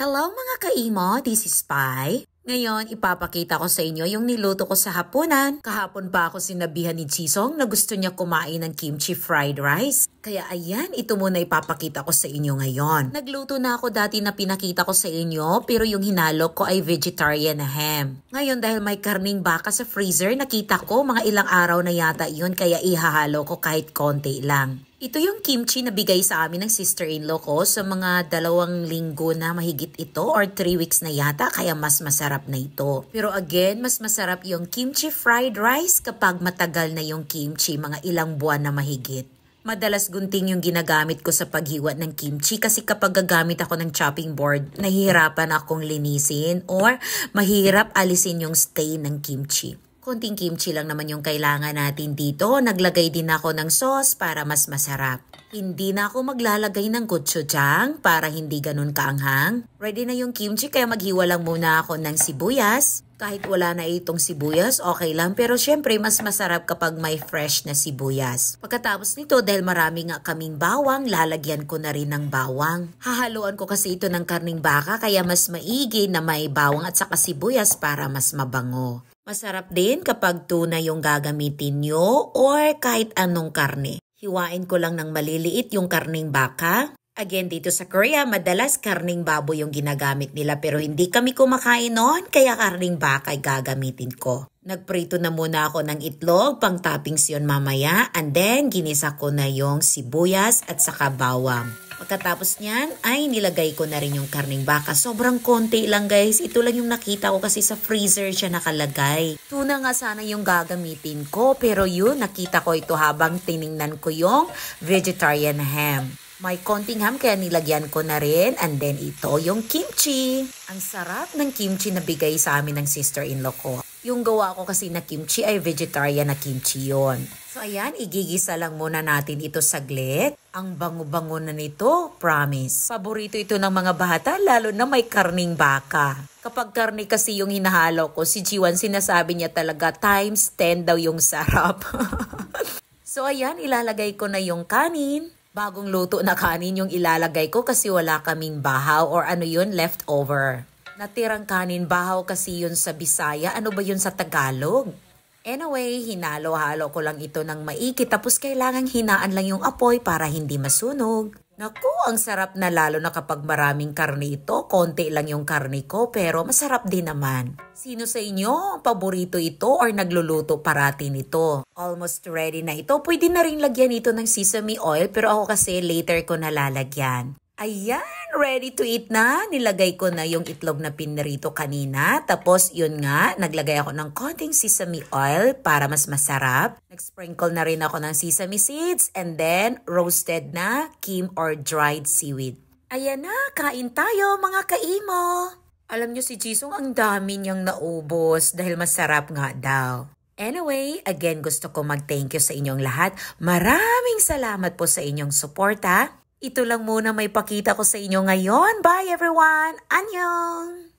Hello mga kaimo, this is Pai. Ngayon, ipapakita ko sa inyo yung niluto ko sa hapunan. Kahapon pa ako sinabihan ni Chisong na gusto niya kumain ng kimchi fried rice. Kaya ayan, ito muna ipapakita ko sa inyo ngayon. Nagluto na ako dati na pinakita ko sa inyo pero yung hinalo ko ay vegetarian na ham. Ngayon dahil may karning baka sa freezer, nakita ko mga ilang araw na yata yun kaya ihahalo ko kahit konti lang. Ito yung kimchi na bigay sa amin ng sister-in-law ko sa mga dalawang linggo na mahigit ito or 3 weeks na yata kaya mas masarap na ito. Pero again, mas masarap yung kimchi fried rice kapag matagal na yung kimchi, mga ilang buwan na mahigit. Madalas gunting yung ginagamit ko sa paghiwa ng kimchi kasi kapag gagamit ako ng chopping board, nahihirapan akong linisin or mahirap alisin yung stain ng kimchi. Konting kimchi lang naman yung kailangan natin dito. Naglagay din ako ng sauce para mas masarap. Hindi na ako maglalagay ng gochujang para hindi ganun kaanghang. Ready na yung kimchi kaya maghiwa lang muna ako ng sibuyas. Kahit wala na itong sibuyas, okay lang. Pero syempre, mas masarap kapag may fresh na sibuyas. Pagkatapos nito, dahil marami nga kaming bawang, lalagyan ko na rin ng bawang. Hahaluan ko kasi ito ng karning baka kaya mas maigi na may bawang at saka sibuyas para mas mabango. Masarap din kapag tuna yung gagamitin nyo or kahit anong karne. Hiwain ko lang ng maliliit yung karning baka. Again, dito sa Korea, madalas karning baboy yung ginagamit nila pero hindi kami kumakain noon, kaya karning baka ay gagamitin ko. Nagprito na muna ako ng itlog, pang toppings yun mamaya, and then ginisa ko na yung sibuyas at saka bawang. Pagkatapos niyan, ay nilagay ko na rin yung karning baka. Sobrang konti lang guys. Ito lang yung nakita ko kasi sa freezer siya nakalagay. Tuna nga sana yung gagamitin ko. Pero yun, nakita ko ito habang tiningnan ko yung vegetarian ham. May konting ham kaya nilagyan ko na rin. And then ito yung kimchi. Ang sarap ng kimchi na bigay sa amin ng sister-in-law ko. Yung gawa ko kasi na kimchi ay vegetarian na kimchi yon. So ayan, igigisa lang muna natin ito saglit. Ang bango-bango na nito, promise. Paborito ito ng mga bata, lalo na may karning baka. Kapag karne kasi yung hinahalo ko, si Jiwan sinasabi niya talaga times 10 daw yung sarap. so ayan, ilalagay ko na yung kanin. Bagong luto na kanin yung ilalagay ko kasi wala kaming bahaw or ano yun, leftover. Natirang kanin bahaw kasi yun sa Bisaya. Ano ba yun sa Tagalog? Anyway, hinalo-halo ko lang ito ng maiki tapos kailangang hinaan lang yung apoy para hindi masunog. Naku, ang sarap na lalo na kapag maraming karne ito. Konti lang yung karne ko pero masarap din naman. Sino sa inyo ang paborito ito or nagluluto parati nito? Almost ready na ito. Pwede na rin lagyan ito ng sesame oil pero ako kasi later ko nalalagyan. Ayan! ready to eat na. Nilagay ko na yung itlog na pinirito kanina. Tapos yun nga, naglagay ako ng konting sesame oil para mas masarap. Nag-sprinkle na rin ako ng sesame seeds and then roasted na kim or dried seaweed. Ayan na, kain tayo mga kaimo! Alam niyo si Jisung ang dami niyang naubos dahil masarap nga daw. Anyway, again gusto ko mag-thank you sa inyong lahat. Maraming salamat po sa inyong suporta. Ito lang muna may pakita ko sa inyo ngayon. Bye everyone! Annyeong!